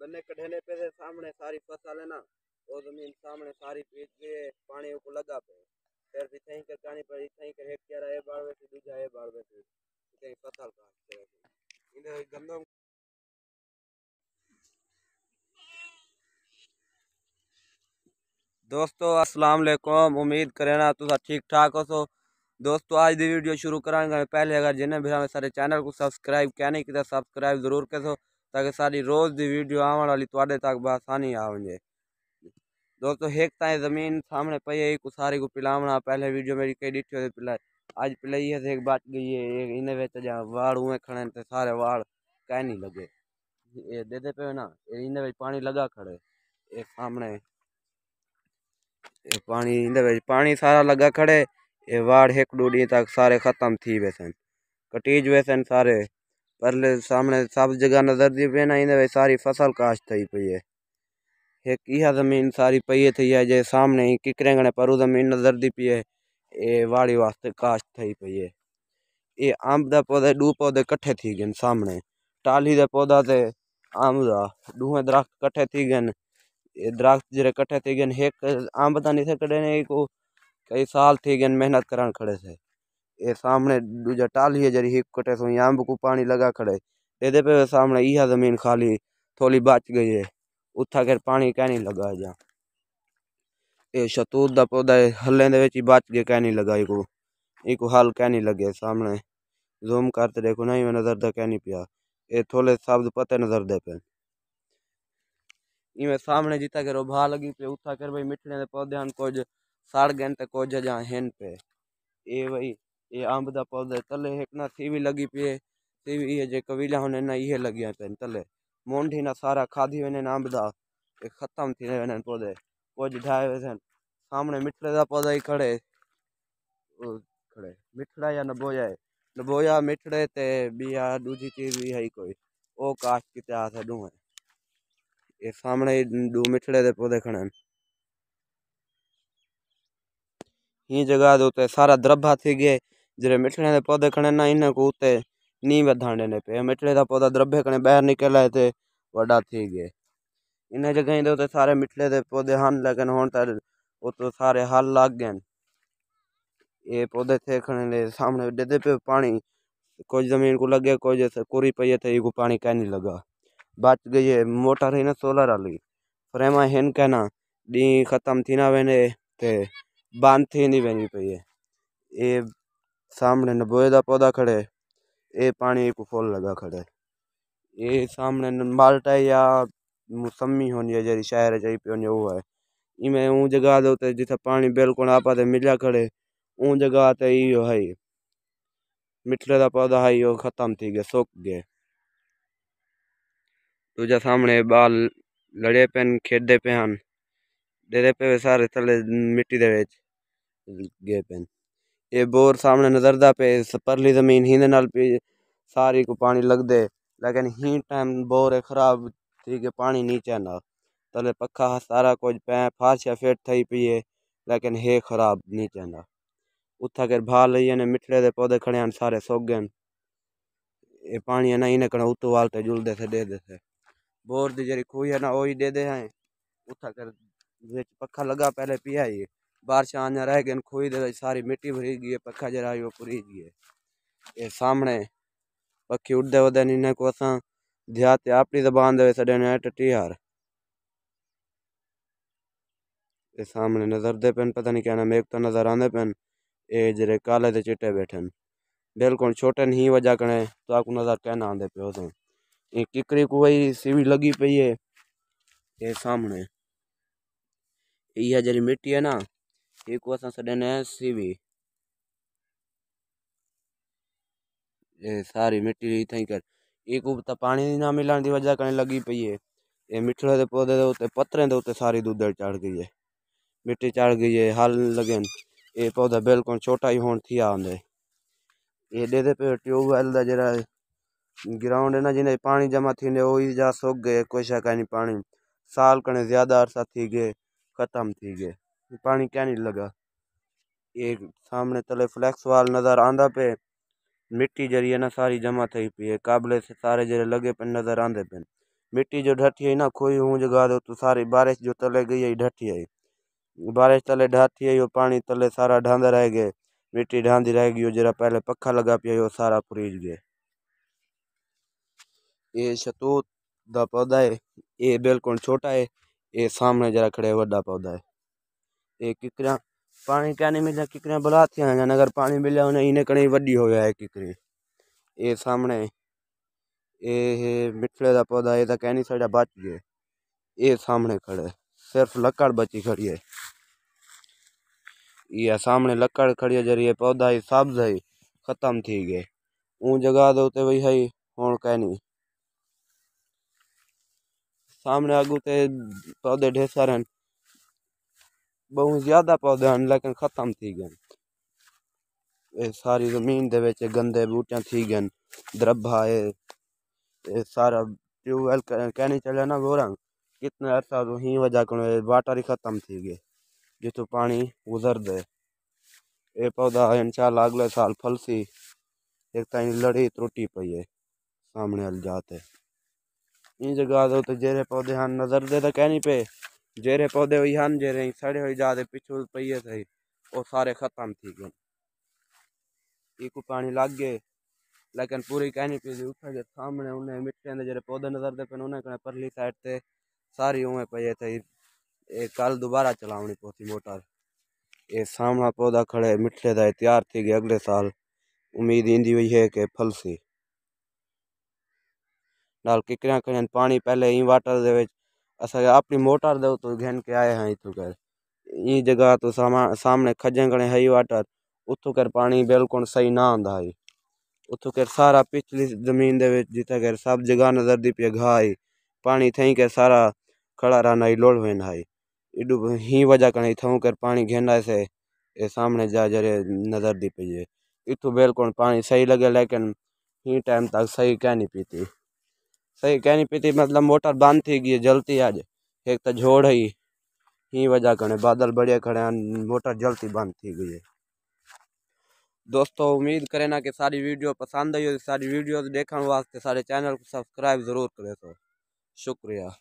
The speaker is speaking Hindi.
बने कढ़ने पे से सामने सारी फसल है ना वो जमीन सामने सारी पीट के पानी को लगा पे फिर भी थी कर कहानी पर थी कर हेक्टेयर है रहे बार वैसे दूजा है बार वैसे कहीं फसल का के इधर गंदम दोस्तों अस्सलाम वालेकुम उम्मीद करें ना तुम ठीक ठाक हो सो दोस्तों आज दी वीडियो शुरू करांगा पहले अगर जिन्हें भी हमारे सारे चैनल को सब्सक्राइब कहने नहीं किया सब्सक्राइब जरूर कर सो ताकि सारी रोज़ की वीडियो आवण वाली थोड़े तक बसानी आवजे दोस्तों एक ताई ज़मीन सामने पई है को सारी को पिलावना पहले वीडियो मेरी कई डिठी होती पिलाई आज पिलाई है एक बात गई है इन बिच वाड़ उए खड़े तो सारे वाड़ कह नहीं लगे ये दे दे पे ना इन बिच पानी लगा खड़े ये सामने ये पानी इन बिच पानी सारा लगा खड़े ये वाड़ एक दो डी तक सारे खत्म थी वैसे कटीज वैसे सारे परले सामने सब जगह नजर दी पे ना इने सारी फसल काश थई पई है एक यह जमीन सारी पई थी है जे सामने ही किकरे गने परू जमीन नजर दी पी है ए वाड़ी वास्ते काश थई पई है ये आम का पौधे दू पौधे कट्ठे थी गए सामने टाली का पौधा से आम का दूहे दरख्त कट्ठे थी गए ये दरख्त जरे कट्ठे थी गए एक आम पता नहीं थे कड़े ने को कई साल थी गए मेहनत करण खड़े से ए सामने दूजा टाली है जरी हिप कटे सो यहाँ को पानी लगा खड़े एदे पे सामने यह जमीन खाली थोड़ी बच गई है उथा कर पानी कह नहीं लगा जा ये शतूत का पौधा है हल्ले दे बच गए कह नहीं लगा इको इको हल कह नहीं लगे सामने जूम करते देखो नहीं नजर दे कह नहीं पिया ये थोले शब्द पते नजर दे पे इवें सामने जिता करो उभा लगी पे उठा कर भाई मिठड़े के पौधे कुछ सड़ गए कुछ जहाँ हेन पे ये भाई ये अंब का पौधा तले एक ना थीवी लगी पे थीवी है जो कबीला होने ना ये लगे पे तले मोन्ढी ना सारा खादी वे अंब का खत्म थे वे पौधे कुछ ढाए वे सामने मिठड़े का पौधा ही खड़े खड़े मिठड़ा या नबोया है नबोया मिठड़े ते बिया दूजी चीज भी है कोई वो काश कित डू है ये सामने डू मिठड़े के पौधे खड़े ही जगह सारा द्रभा थी गए जरे मिठले के पौधे खड़े ना इने कूते नी बधाणे ने पे मिठले का पौधा द्रभे बहर निकल आए थे वा थी गए इन जगह दे सारे मिठले के पौधे हन लेकिन हुन तो सारे हल लग गए ये पौधे थे खड़े सामने डे पे पानी कुछ जमीन को लगे कुछ कुरी पई है तो पानी कह नहीं लगा बच गई है मोटर है ना सोलर वाली फ्रेम हिन कहना डी खत्म थी ना वे बंद थी नहीं वेनी पई है ये सामने नबोय का पौधा खड़े है ए पानी को फॉल लगा खड़े है सामने माल्टा या मौसमी होनी है जरी शायर जई पियो ने वो है इमे ऊ जगह दे जिथे पानी बिल्कुल आपा दे खड़े ऊँ जगह ते यो है मिठले का पौधा है यो खत्म थी गया सुख गए दूजा सामने बाल लड़े पेन खेडे पे हन डेरे पे सारे थले मिट्टी दे गए पेन ये बोर सामने दा पे परली जमीन ही नाल सारी को पानी दे लेकिन ही टाइम बोर खराब थी के पानी नीचे ना तले पखा सारा कुछ पै फारसिया फेट थी पिए लेकिन हे खराब नीचे ना उत्था कर भा लई ने मिठड़े दे पौधे खड़े हैं सारे सोगे ये पानी है ना इन्हें कड़ा उतो वालते जुलते से दे दे से बोर दी जरी खूह है ना ओ ही दे दे हैं उत्था कर पखा लगा पहले पिया ही बारिश आने रह गए खोई दे सारी मिट्टी भरी गई है पखा जरा पूरी गई है ये सामने पखी उड़े उदे नहीं को असा ध्याते आपकी जबान दे सड़े ने टी हार ये सामने नजर दे पेन पता नहीं कहना मेक तो नजर आते पेन ये जरे काले ते चिट्टे बैठे बिल्कुल छोटे नहीं वजह कने तो आपको नजर कहना आते पे उसे ये किकरी को सीवी लगी पई है ये सामने ये जरी मिट्टी है ना एक वर्ष then as ये सारी मिट्टी रही थी कर एक उबता पानी ना मिलने की वजह कहीं लगी पई है ये मिठड़े के पौधे के उत्ते पत्थरें के उत्ते सारी दूध चढ़ गई है मिट्टी चढ़ गई है हल लगे ये पौधा बिल्कुल छोटा ही होने थी आंदे ये दे पे ट्यूबवेल का जरा ग्राउंड है ना जिन्हें पानी जमा थी वो ही जा सोग गए कोई शक नहीं पानी साल कने ज्यादा अरसा थी गए खत्म थी गए पानी क्या नहीं लगा एक सामने तले फ्लैक्स वाल नज़र आंदा पे मिट्टी जरी है ना सारी जमा थी पी है काबले से सारे जरे लगे पे नज़र आंदे पे मिट्टी जो ढठी है ना खोई हूँ जगह दो तो सारी बारिश जो तले गई है ढठी है बारिश तले ढाती है पानी तले सारा ढांदा रह गए मिट्टी ढांदी रह गई जरा पहले पखा लगा पिया यो सारा फ्रीज गए ये शतूत का पौधा है ये बिल्कुल छोटा है ये सामने जरा खड़े वा पौधा है एक किकरा पाणी नहीं मिले किकरे भला थिया है अगर पानी मिले उन्हें इने कणी वड्डी होवे है किकरी ये सामने ये मिठले का पौधा कह नहीं सड़ा बच गए ये सामने खड़े सिर्फ लकड़ बची खड़ी है ये सामने लकड़ खड़ी है जरिए पौधा ही सब्ज है खत्म थी गए ऊ जगह दो ते वही है हूँ नहीं सामने आगू तो पौधे ढेर सारे बहुत ज्यादा पौधे हैं लेकिन खत्म थी गए એ સારી ਜ਼ਮੀਨ ਦੇ ਵਿੱਚ ਗੰਦੇ ਬੂਟਿਆਂ ਥੀ ਗਨ ਦਰਬਾ ਇਹ ਇਹ ਸਾਰਾ ट्यूबवेल कहने चले ना गोरंग कितने तो ही वजह को वाटर ही ख़त्म थी गए जितु पानी गुजर दे ये पौधा इंशाल्लाह अगले साल फल सी एक तीन लड़ी त्रुटी पई है सामने अल जाते इन जगह तो जेरे पौधे हैं नज़र दे तो कहनी पे जेरे पौधे हुई हन जेरे सड़े हुई जाते पिछू पहिए थे वो सारे खत्म थी गए एक पानी लग गए लेकिन पूरी कहनी पी थी उठा के सामने उन्हें मिट्टी दे जेरे पौधे नजर दे पे उन्हें कने परली साइड से सारी उए पे थे ये कल दोबारा चलावनी पौती मोटर ये सामना पौधा खड़े मिट्टे दा तैयार थी गए अगले साल उम्मीद इंदी हुई है कि फल सी नाल किकरियां खड़े पानी पहले ही वाटर दे विच असा अपनी मोटर दो तो घेन के आए हैं इतों कर ये जगह तो सामा सामने खजे गणे हई वाटर उतु कर पानी बिल्कुल सही ना आंदा है उतु कर सारा पिछली जमीन दे विच जिथे कर सब जगह नजर दी पे घा है पानी थी कर सारा खड़ा रहना ही लोड़ वेन है इडू ही वजह कणे थऊ कर पानी घेना से ये सामने जा जरे नजर दी पे इथू बिल्कुल पानी सही लगे लेकिन ही टाइम तक सही कह नहीं पीती सही कहनी पीती मतलब मोटर बंद थी गई जलती आज एक तो झोड़ है ही वजह खड़े बादल बढ़िया खड़े मोटर जलती बंद थी गई है दोस्तों उम्मीद करें ना कि सारी वीडियो पसंद आई हो सारी वीडियो देखने वास्ते सारे चैनल को सब्सक्राइब जरूर करे तो शुक्रिया